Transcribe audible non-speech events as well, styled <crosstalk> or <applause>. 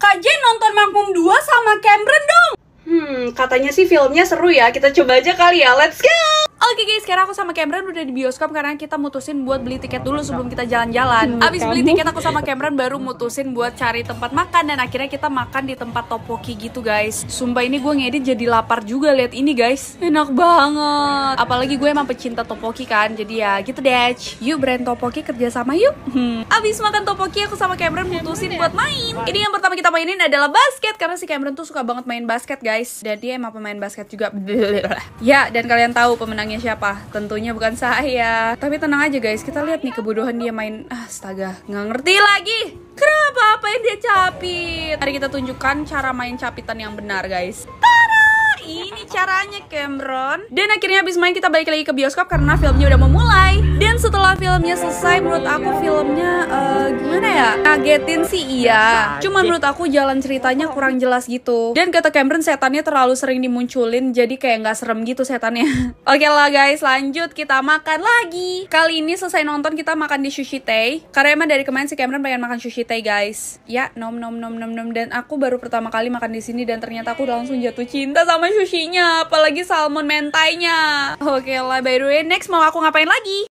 Kak Jen nonton Makmum 2 sama Cameron dong. Hmm, katanya sih filmnya seru ya. Kita coba aja kali ya. Let's go! Oke okay guys, sekarang aku sama Cameron udah di bioskop karena kita mutusin buat beli tiket dulu sebelum kita jalan-jalan. Abis beli tiket aku sama Cameron baru mutusin buat cari tempat makan dan akhirnya kita makan di tempat topoki gitu guys. Sumpah ini gue ngedit jadi lapar juga lihat ini guys. Enak banget. Apalagi gue emang pecinta topoki kan, jadi ya gitu deh. Yuk brand topoki kerja sama yuk. Hmm. Abis makan topoki aku sama Cameron mutusin buat main. Ini yang pertama kita mainin adalah basket karena si Cameron tuh suka banget main basket guys. Dan dia emang pemain basket juga. <laughs> ya dan kalian tahu pemenang orangnya siapa? Tentunya bukan saya. Tapi tenang aja guys, kita lihat nih kebodohan dia main. Ah, astaga, nggak ngerti lagi. Kenapa apa yang dia capit? Mari kita tunjukkan cara main capitan yang benar guys. Ini caranya Cameron. Dan akhirnya habis main kita balik lagi ke bioskop karena filmnya udah mau mulai. Dan setelah filmnya selesai, menurut aku filmnya uh, gimana ya? Ngagetin sih iya, cuman menurut aku jalan ceritanya kurang jelas gitu. Dan kata Cameron setannya terlalu sering dimunculin jadi kayak nggak serem gitu setannya. <laughs> Oke okay lah guys, lanjut kita makan lagi. Kali ini selesai nonton kita makan di Sushi Tei. Karena emang dari kemarin si Cameron pengen makan Sushi Tei guys. Ya, nom nom nom nom nom dan aku baru pertama kali makan di sini dan ternyata aku udah langsung jatuh cinta sama sushinya, apalagi salmon mentainya. Oke okay lah, by the way, next mau aku ngapain lagi?